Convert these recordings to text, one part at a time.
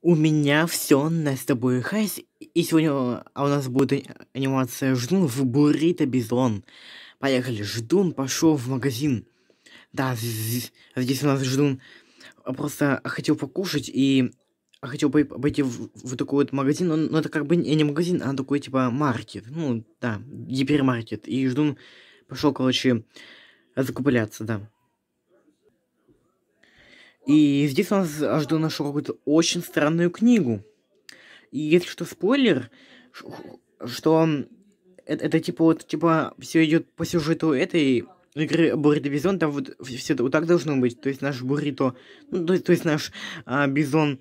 У меня все на с тобой хайс, и сегодня а у нас будет анимация Ждун в Буррито Бизон. Поехали, Ждун пошел в магазин. Да, здесь, здесь у нас Ждун просто хотел покушать и хотел пойти в, в такой вот магазин, но, но ну, это как бы не магазин, а такой типа маркет. Ну да, гипермаркет. И Ждун пошел, короче, закупляться, да. И здесь у нас Ажда нашел какую-то очень странную книгу. И если что, спойлер, что это, это типа вот, типа, все идет по сюжету этой игры Буррито Бизон, там вот все вот так должно быть. То есть наш Буррито, ну, то, то есть наш а, Бизон,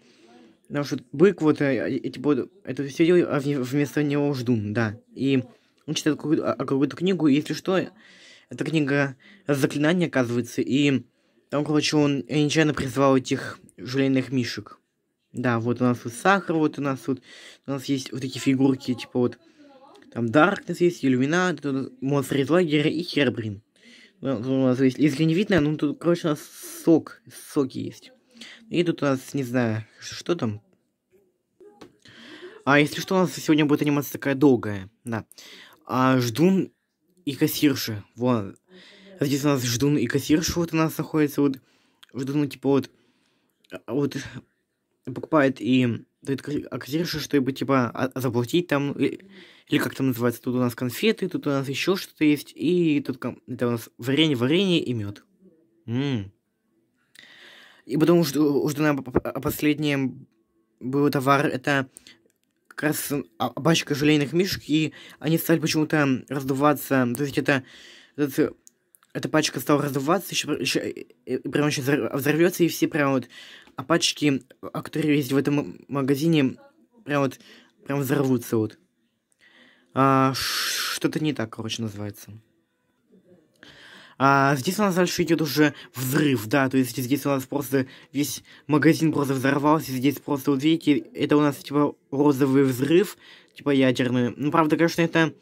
наш вот бык, вот, эти типа вот, это все делаю, а вместо него жду, да. И он читает какую-то а, какую книгу, и если что, эта книга заклинание, оказывается, и там, короче, он нечаянно призвал этих желейных мишек. Да, вот у нас тут сахар, вот у нас тут... У нас есть вот такие фигурки, типа вот... Там Даркнесс есть, Иллюмина, Монстр из лагеря и Хербрин. У нас есть, если не видно, ну тут, короче, у нас сок, соки есть. И тут у нас, не знаю, что, что там. А если что, у нас сегодня будет анимация такая долгая, да. А, жду и кассирша, вон. А здесь у нас ждун и кассирша вот у нас находится. Вот ждун, ну, типа, вот, а, вот покупает и дает а кассирша что-либо, типа, заплатить там, или, или как там называется. Тут у нас конфеты, тут у нас еще что-то есть. И тут это у нас варенье, варенье и мед. Ммм. И потом уже, уже на последнем был товар, это как раз пачка желейных мишек, и они стали почему-то раздуваться. То есть это, это эта пачка стала раздуваться, еще, еще э, э, прям еще взорвется, и все прям вот а пачки, а которые есть в этом магазине, прям вот прям взорвутся вот. А, Что-то не так, короче, называется. А здесь у нас дальше идет уже взрыв, да, то есть здесь у нас просто весь магазин просто взорвался, здесь просто, вот видите, это у нас типа розовый взрыв, типа ядерный. Ну, правда, конечно, это...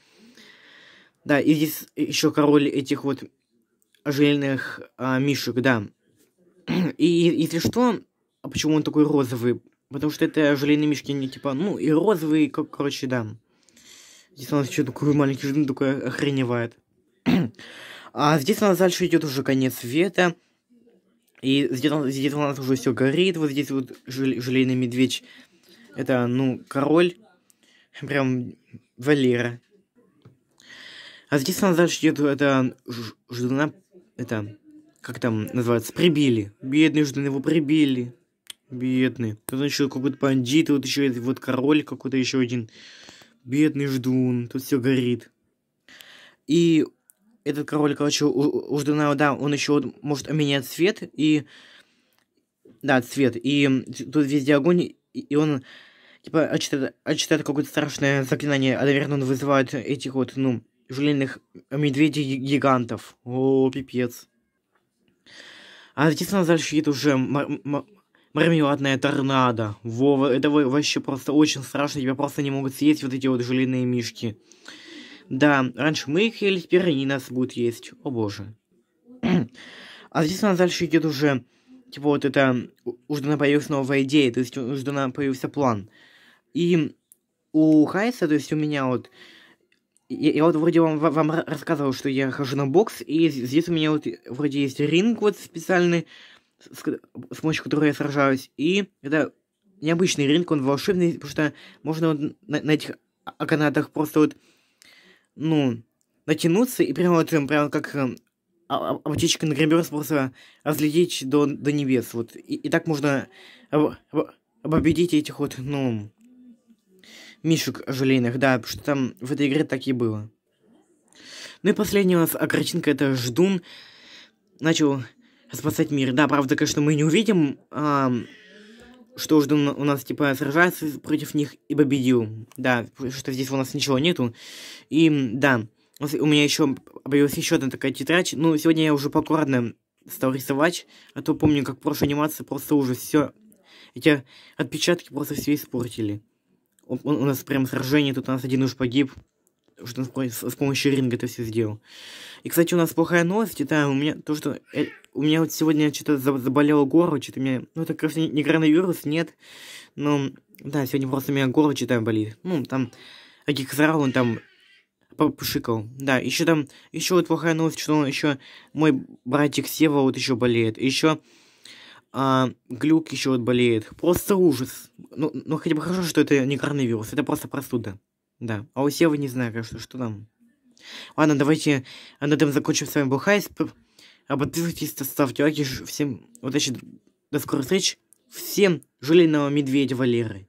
Да, и здесь еще король этих вот желейных а, мишек, да. И если что, а почему он такой розовый? Потому что это желейные мишки, не типа, ну, и розовые, как, короче, да. Здесь у нас еще такой маленький ждун такой охреневает. а здесь у нас дальше идет уже конец света. И здесь, здесь у нас уже все горит. Вот здесь вот желейный медведь. Это, ну, король. Прям Валера. А здесь у нас дальше идет это ждуна это, как там называется, прибили. Бедный Ждан его прибили. Бедный. Тут еще какой-то бандит, вот еще вот король какой-то еще один. Бедный Ждун, тут все горит. И этот король, короче, у, у да, он еще может менять цвет, и... Да, цвет, и тут везде огонь, и, и он, типа, а отчитает, а отчитает какое-то страшное заклинание, а, наверное, он вызывает этих вот, ну, желейных медведей-гигантов. О, пипец. А естественно, дальше едет уже мар мармеладная торнадо. Во, это вообще просто очень страшно. Тебя просто не могут съесть вот эти вот желейные мишки. Да, раньше мы их ели, теперь они нас будут есть. О боже. а здесь у нас дальше идет уже... Типа вот это... У Ждана появилась новая идея, то есть у Ждана появился план. И у Хайса, то есть у меня вот я, я вот вроде вам, вам рассказывал, что я хожу на бокс, и здесь у меня вот вроде есть ринг вот специальный, с, с помощью которого я сражаюсь. И это необычный ринг, он волшебный, потому что можно вот на, на этих канатах просто вот, ну, натянуться, и прямо вот, прямо как эм, а, а, аптечка на гримберс просто разлететь до, до небес. Вот. И, и так можно об, об, победить этих вот, ну, мишек желейных, да, потому что там в этой игре так и было. Ну и последний у нас картинка, это Ждун начал спасать мир. Да, правда, конечно, мы не увидим, а, что Ждун у нас, типа, сражается против них и победил. Да, что здесь у нас ничего нету. И, да, у меня еще появилась еще одна такая тетрадь. Ну, сегодня я уже покорно стал рисовать, а то помню, как прошлая анимация просто ужас. Все эти отпечатки просто все испортили. Он, у нас прям сражение, тут у нас один уж погиб. Что с, с помощью ринга это все сделал. И, кстати, у нас плохая новость. Это у меня то, что... Э, у меня вот сегодня что-то заболело горло, что-то у меня... Ну, это, конечно, не коронавирус, нет. Но, да, сегодня просто у меня горло что-то болит. Ну, там... Агикзарал, он там попшикал. Да, еще там... Еще вот плохая новость, что он еще... Мой братик Сева вот еще болеет. Еще а глюк еще вот болеет. Просто ужас. Ну, ну хотя бы хорошо, что это не коронавирус, это просто простуда. Да. А у Севы не знаю, конечно, что там. Ладно, давайте а на этом закончим с вами Бухайс. Подписывайтесь, ставьте лайки. Всем удачи, до скорых встреч. Всем желейного медведя Валеры.